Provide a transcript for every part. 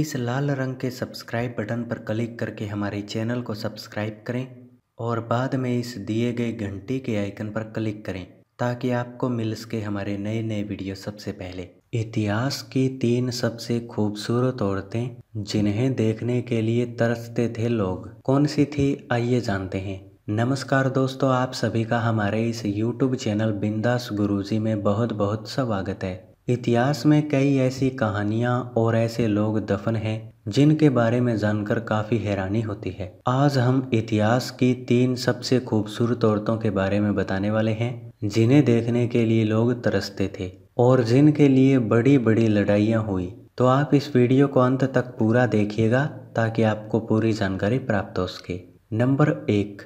इस लाल रंग के सब्सक्राइब बटन पर क्लिक करके हमारे चैनल को सब्सक्राइब करें और बाद में इस दिए गए घंटी के आइकन पर क्लिक करें ताकि आपको मिल सके हमारे नए नए वीडियो सबसे पहले इतिहास की तीन सबसे खूबसूरत औरतें जिन्हें देखने के लिए तरसते थे लोग कौन सी थी आइए जानते हैं नमस्कार दोस्तों आप सभी का हमारे इस YouTube चैनल बिंदास गुरुजी में बहुत बहुत स्वागत है इतिहास में कई ऐसी कहानियाँ और ऐसे लोग दफन हैं जिनके बारे में जानकर काफ़ी हैरानी होती है आज हम इतिहास की तीन सबसे खूबसूरत औरतों के बारे में बताने वाले हैं जिन्हें देखने के लिए लोग तरसते थे और जिनके लिए बड़ी बड़ी लड़ाइयाँ हुई तो आप इस वीडियो को अंत तक पूरा देखिएगा ताकि आपको पूरी जानकारी प्राप्त हो सके नंबर एक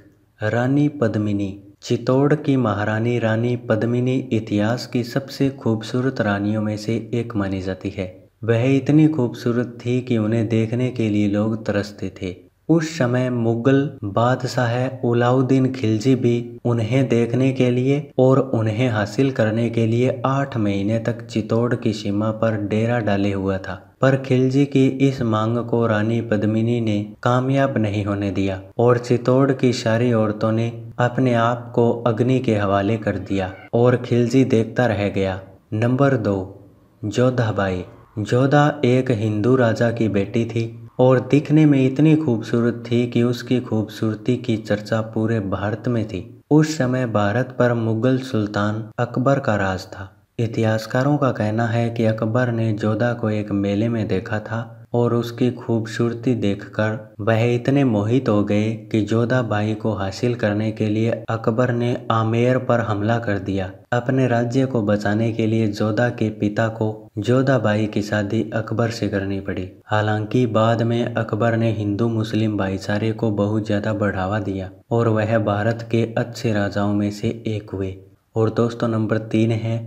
रानी पद्मिनी चित्तौड़ की महारानी रानी पद्मिनी इतिहास की सबसे खूबसूरत रानियों में से एक मानी जाती है वह इतनी खूबसूरत थी कि उन्हें देखने के लिए लोग तरसते थे उस समय मुगल बादशाह उलाउद्दीन खिलजी भी उन्हें देखने के लिए और उन्हें हासिल करने के लिए आठ महीने तक चित्तौड़ की सीमा पर डेरा डाले हुआ था पर खिलजी की इस मांग को रानी पद्मिनी ने कामयाब नहीं होने दिया और चित्तौड़ की सारी औरतों ने अपने आप को अग्नि के हवाले कर दिया और खिलजी देखता रह गया नंबर दो जोधाबाई जोधा एक हिंदू राजा की बेटी थी और दिखने में इतनी खूबसूरत थी कि उसकी खूबसूरती की चर्चा पूरे भारत में थी उस समय भारत पर मुगल सुल्तान अकबर का राज था इतिहासकारों का कहना है कि अकबर ने जोधा को एक मेले में देखा था और उसकी खूबसूरती देखकर वह इतने मोहित हो गए कि जोधाबाई को हासिल करने के लिए अकबर ने आमेर पर हमला कर दिया अपने राज्य को बचाने के लिए जोधा के पिता को जोधाबाई की शादी अकबर से करनी पड़ी हालांकि बाद में अकबर ने हिंदू मुस्लिम भाईचारे को बहुत ज़्यादा बढ़ावा दिया और वह भारत के अच्छे राजाओं में से एक हुए और दोस्तों नंबर तीन है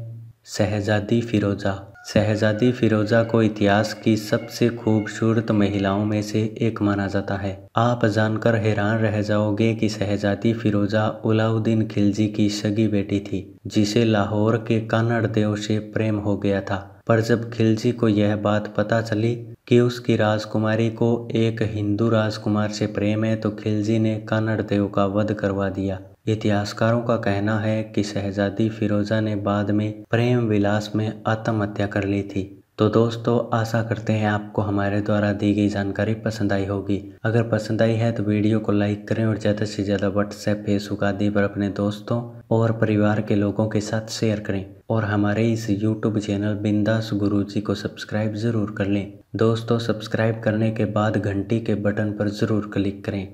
शहजादी फ़िरोज़ा शहजादी फ़िरोज़ा को इतिहास की सबसे खूबसूरत महिलाओं में से एक माना जाता है आप जानकर हैरान रह जाओगे कि शहजादी फ़िरोज़ा अलाउद्दीन खिलजी की सगी बेटी थी जिसे लाहौर के कानड़ देव से प्रेम हो गया था पर जब खिलजी को यह बात पता चली कि उसकी राजकुमारी को एक हिंदू राजकुमार से प्रेम है तो खिलजी ने कानड़ देव का वध करवा दिया इतिहासकारों का कहना है कि शहजादी फिरोज़ा ने बाद में प्रेम विलास में आत्महत्या कर ली थी तो दोस्तों आशा करते हैं आपको हमारे द्वारा दी गई जानकारी पसंद आई होगी अगर पसंद आई है तो वीडियो को लाइक करें और ज़्यादा से ज़्यादा व्हाट्सएप फेसबुक आदि पर अपने दोस्तों और परिवार के लोगों के साथ शेयर करें और हमारे इस यूट्यूब चैनल बिंदास गुरु जी को सब्सक्राइब ज़रूर कर लें दोस्तों सब्सक्राइब करने के बाद घंटी के बटन पर ज़रूर क्लिक करें